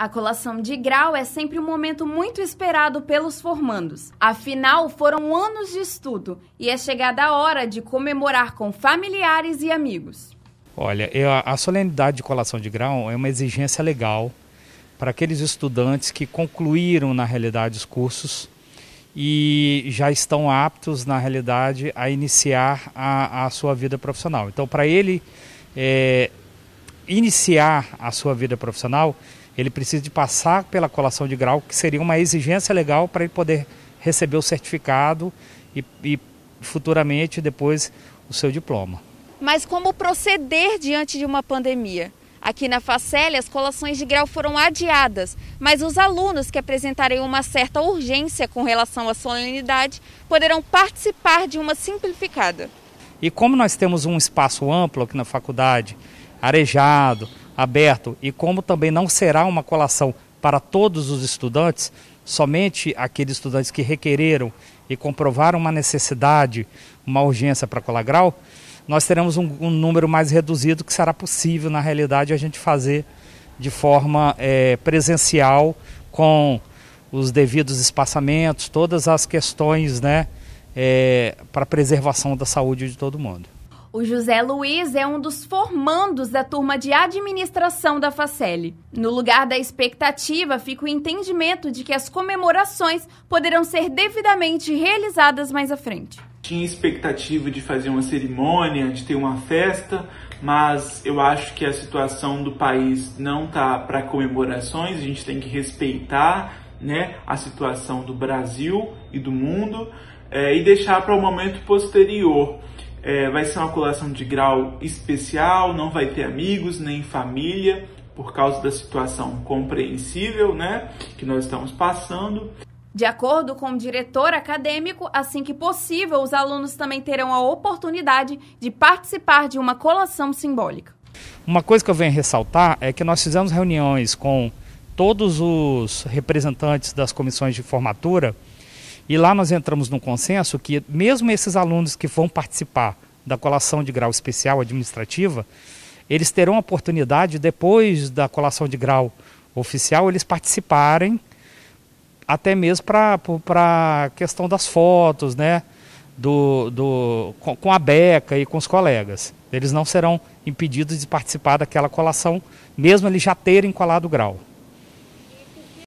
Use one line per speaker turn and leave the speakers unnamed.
A colação de grau é sempre um momento muito esperado pelos formandos. Afinal, foram anos de estudo e é chegada a hora de comemorar com familiares e amigos.
Olha, a solenidade de colação de grau é uma exigência legal para aqueles estudantes que concluíram, na realidade, os cursos e já estão aptos, na realidade, a iniciar a, a sua vida profissional. Então, para ele é, iniciar a sua vida profissional, ele precisa de passar pela colação de grau, que seria uma exigência legal para ele poder receber o certificado e, e futuramente depois o seu diploma.
Mas como proceder diante de uma pandemia? Aqui na Facele, as colações de grau foram adiadas, mas os alunos que apresentarem uma certa urgência com relação à solenidade poderão participar de uma simplificada.
E como nós temos um espaço amplo aqui na faculdade, arejado, aberto e como também não será uma colação para todos os estudantes, somente aqueles estudantes que requereram e comprovaram uma necessidade, uma urgência para colar grau, nós teremos um, um, número mais reduzido que será possível, na realidade, a gente fazer de forma é, presencial, com os devidos espaçamentos, todas as questões né, é, para preservação da saúde de todo mundo.
O José Luiz é um dos formandos da turma de administração da Facele. No lugar da expectativa fica o entendimento de que as comemorações poderão ser devidamente realizadas mais à frente.
Tinha expectativa de fazer uma cerimônia, de ter uma festa, mas eu acho que a situação do país não tá para comemorações, a gente tem que respeitar, né, a situação do Brasil e do mundo é, e deixar para o um momento posterior é, vai ser uma colação de grau especial, não vai ter amigos nem família por causa da situação compreensível, né, que nós estamos passando.
De acordo com o diretor acadêmico, assim que possível, os alunos também terão a oportunidade de participar de uma colação simbólica.
Uma coisa que eu venho ressaltar é que nós fizemos reuniões com todos os representantes das comissões de formatura e lá nós entramos num consenso que, mesmo esses alunos que vão participar da colação de grau especial administrativa, eles terão a oportunidade, depois da colação de grau oficial, eles participarem até mesmo para a questão das fotos, né? Do, do, com, com a beca e com os colegas. Eles não serão impedidos de participar daquela colação, mesmo eles já terem colado o grau.